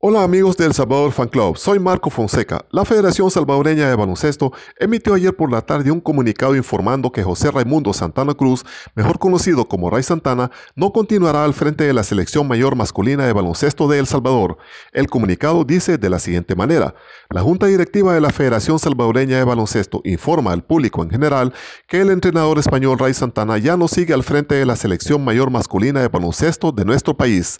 Hola amigos del Salvador Fan Club, soy Marco Fonseca. La Federación Salvadoreña de Baloncesto emitió ayer por la tarde un comunicado informando que José Raimundo Santana Cruz, mejor conocido como Ray Santana, no continuará al frente de la selección mayor masculina de baloncesto de El Salvador. El comunicado dice de la siguiente manera, la Junta Directiva de la Federación Salvadoreña de Baloncesto informa al público en general que el entrenador español Ray Santana ya no sigue al frente de la selección mayor masculina de baloncesto de nuestro país.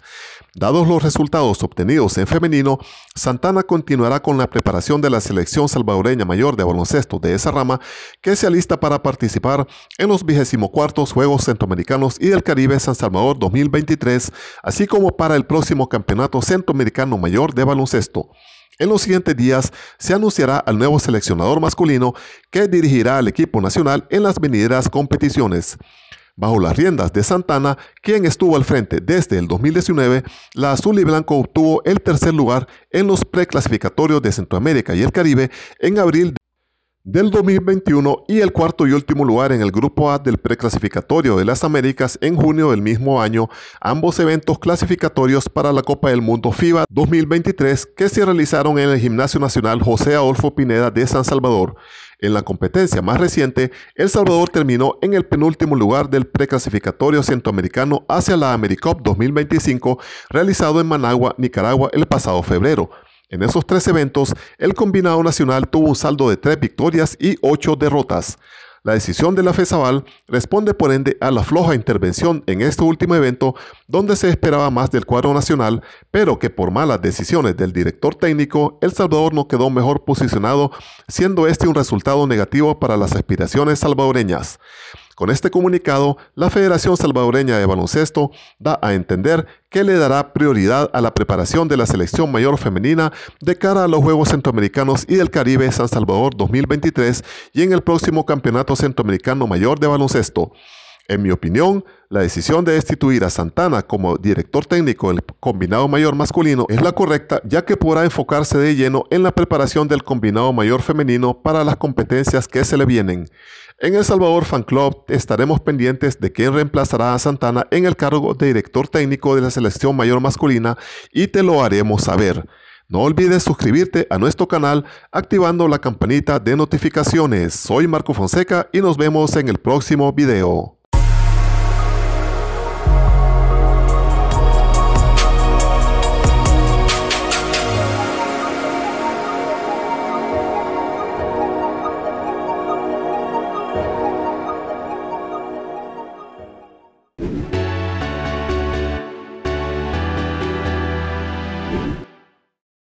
Dados los resultados obtenidos en femenino, Santana continuará con la preparación de la selección salvadoreña mayor de baloncesto de esa rama que se alista para participar en los 24 Juegos Centroamericanos y del Caribe San Salvador 2023, así como para el próximo Campeonato Centroamericano Mayor de Baloncesto. En los siguientes días se anunciará al nuevo seleccionador masculino que dirigirá al equipo nacional en las venideras competiciones. Bajo las riendas de Santana, quien estuvo al frente desde el 2019, la Azul y Blanco obtuvo el tercer lugar en los preclasificatorios de Centroamérica y el Caribe en abril de del 2021 y el cuarto y último lugar en el Grupo A del preclasificatorio de las Américas en junio del mismo año, ambos eventos clasificatorios para la Copa del Mundo FIBA 2023 que se realizaron en el Gimnasio Nacional José Adolfo Pineda de San Salvador. En la competencia más reciente, El Salvador terminó en el penúltimo lugar del preclasificatorio centroamericano hacia la AmeriCup 2025 realizado en Managua, Nicaragua el pasado febrero. En esos tres eventos, el combinado nacional tuvo un saldo de tres victorias y ocho derrotas. La decisión de la FESAVAL responde por ende a la floja intervención en este último evento donde se esperaba más del cuadro nacional, pero que por malas decisiones del director técnico, El Salvador no quedó mejor posicionado, siendo este un resultado negativo para las aspiraciones salvadoreñas. Con este comunicado, la Federación Salvadoreña de Baloncesto da a entender que le dará prioridad a la preparación de la selección mayor femenina de cara a los Juegos Centroamericanos y del Caribe San Salvador 2023 y en el próximo Campeonato Centroamericano Mayor de Baloncesto. En mi opinión, la decisión de destituir a Santana como director técnico del combinado mayor masculino es la correcta, ya que podrá enfocarse de lleno en la preparación del combinado mayor femenino para las competencias que se le vienen. En El Salvador Fan Club estaremos pendientes de quién reemplazará a Santana en el cargo de director técnico de la selección mayor masculina y te lo haremos saber. No olvides suscribirte a nuestro canal activando la campanita de notificaciones. Soy Marco Fonseca y nos vemos en el próximo video.